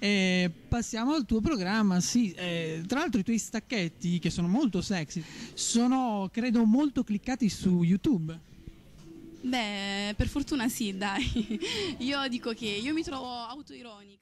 E passiamo al tuo programma, sì, eh, tra l'altro i tuoi stacchetti, che sono molto sexy, sono credo molto cliccati su YouTube. Beh, per fortuna sì, dai. Io dico che io mi trovo autoironica.